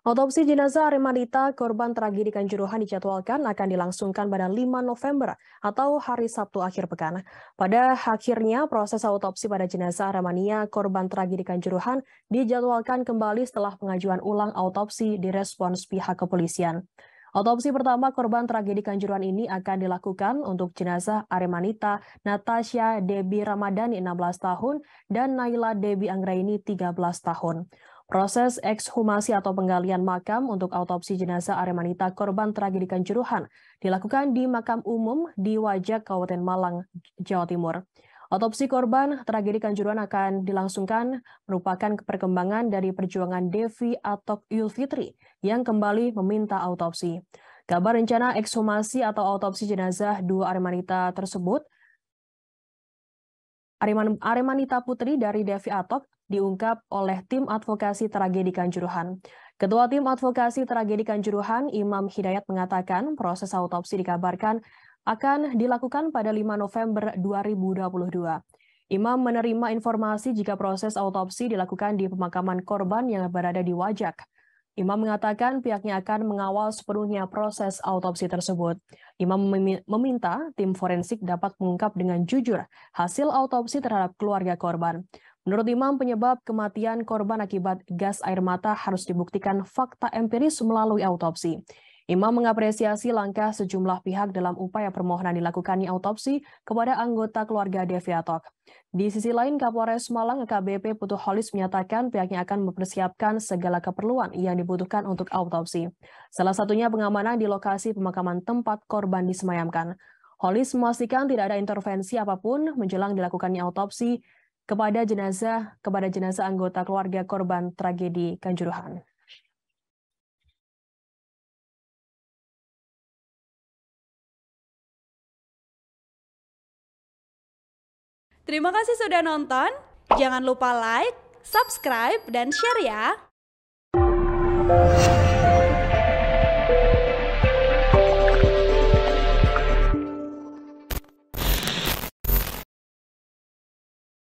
Otopsi jenazah Armanita korban tragedi Kanjuruhan dijadwalkan akan dilangsungkan pada 5 November atau hari Sabtu akhir pekan. Pada akhirnya, proses autopsi pada jenazah Aremania korban tragedi Kanjuruhan dijadwalkan kembali setelah pengajuan ulang autopsi direspons pihak kepolisian. Autopsi pertama korban tragedi Kanjuruhan ini akan dilakukan untuk jenazah Aremanita Natasha Debi Ramadhani 16 tahun dan Naila Debi Anggraini 13 tahun. Proses ekshumasi atau penggalian makam untuk autopsi jenazah Aremanita korban tragedi Kanjuruhan dilakukan di makam umum di Wajak, Kabupaten Malang, Jawa Timur. Autopsi korban tragedi Kanjuruhan akan dilangsungkan merupakan perkembangan dari perjuangan Devi Atok Yulfitri yang kembali meminta autopsi. Kabar rencana ekshumasi atau autopsi jenazah dua Aremanita tersebut Aremanita Putri dari Devi Atok diungkap oleh tim advokasi tragedi Kanjuruhan. Ketua tim advokasi tragedi Kanjuruhan, Imam Hidayat mengatakan proses autopsi dikabarkan akan dilakukan pada 5 November 2022. Imam menerima informasi jika proses autopsi dilakukan di pemakaman korban yang berada di Wajak. Imam mengatakan pihaknya akan mengawal sepenuhnya proses autopsi tersebut. Imam meminta tim forensik dapat mengungkap dengan jujur hasil autopsi terhadap keluarga korban. Menurut Imam, penyebab kematian korban akibat gas air mata harus dibuktikan fakta empiris melalui autopsi. Imam mengapresiasi langkah sejumlah pihak dalam upaya permohonan dilakukannya autopsi kepada anggota keluarga Deviatok. Di sisi lain, Kapolres Malang KBP Putu Holis menyatakan pihaknya akan mempersiapkan segala keperluan yang dibutuhkan untuk autopsi. Salah satunya pengamanan di lokasi pemakaman tempat korban disemayamkan. Holis memastikan tidak ada intervensi apapun menjelang dilakukannya autopsi kepada jenazah kepada jenazah anggota keluarga korban tragedi Kanjuruhan. Terima kasih sudah nonton. Jangan lupa like, subscribe, dan share ya.